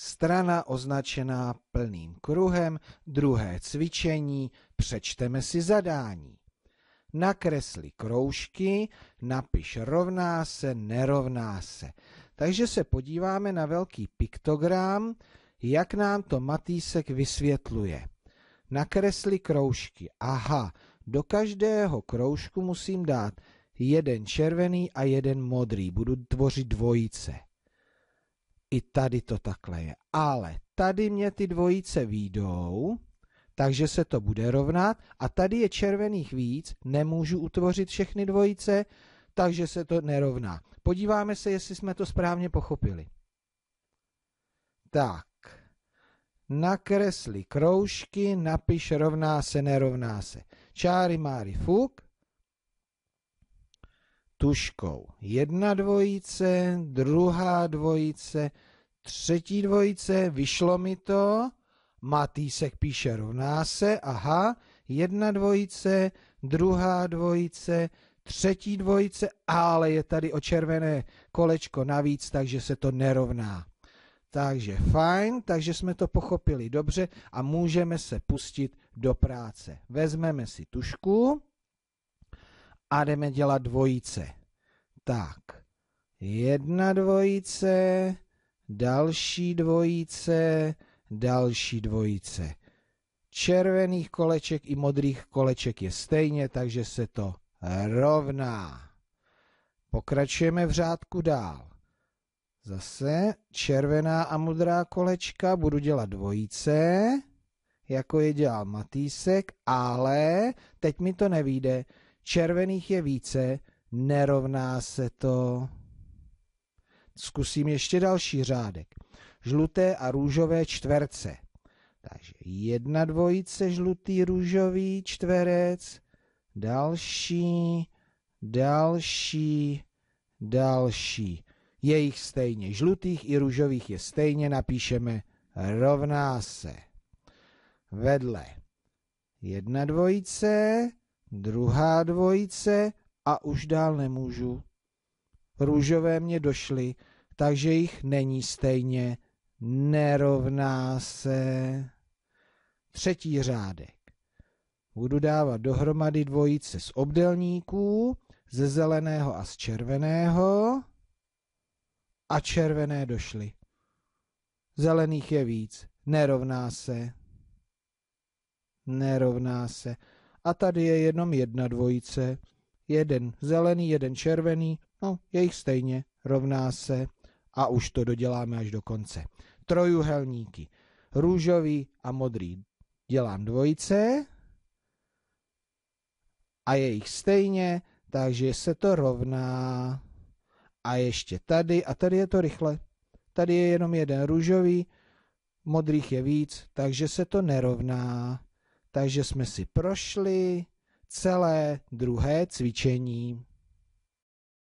Strana označená plným kruhem, druhé cvičení, přečteme si zadání. Nakresli kroužky, napiš rovná se, nerovná se. Takže se podíváme na velký piktogram, jak nám to Matýsek vysvětluje. Nakresli kroužky. Aha, do každého kroužku musím dát jeden červený a jeden modrý. Budu tvořit dvojice i tady to takhle je. Ale tady mě ty dvojice výjdou, takže se to bude rovnat a tady je červených víc, nemůžu utvořit všechny dvojice, takže se to nerovná. Podíváme se, jestli jsme to správně pochopili. Tak, nakresli kroužky, napiš rovná se, nerovná se. Čáry máry fuk, tuškou. Jedna dvojice, druhá dvojice, třetí dvojice, vyšlo mi to. Matýsek píše rovná se, aha, jedna dvojice, druhá dvojice, třetí dvojice, ale je tady o červené kolečko navíc, takže se to nerovná. Takže fajn, takže jsme to pochopili dobře a můžeme se pustit do práce. Vezmeme si tušku a jdeme dělat dvojice. Tak, jedna dvojice, další dvojice, další dvojice. Červených koleček i modrých koleček je stejně, takže se to rovná. Pokračujeme v řádku dál. Zase červená a modrá kolečka budu dělat dvojice, jako je dělal Matýsek, ale teď mi to nevíde, červených je více, nerovná se to. Zkusím ještě další řádek. Žluté a růžové čtverce. Takže jedna dvojice žlutý růžový čtverec, další, další, další. Je jich stejně, žlutých i růžových je stejně, napíšeme rovná se. Vedle jedna dvojice, Druhá dvojice a už dál nemůžu. Růžové mě došly, takže jich není stejně. Nerovná se. Třetí řádek. Budu dávat dohromady dvojice z obdelníků, ze zeleného a z červeného. A červené došly. Zelených je víc. Nerovná se. Nerovná se a tady je jenom jedna dvojice. Jeden zelený, jeden červený, no je jich stejně, rovná se a už to doděláme až do konce. Trojuhelníky, růžový a modrý. Dělám dvojice a je jich stejně, takže se to rovná. A ještě tady, a tady je to rychle. Tady je jenom jeden růžový, modrých je víc, takže se to nerovná. Takže jsme si prošli celé druhé cvičení.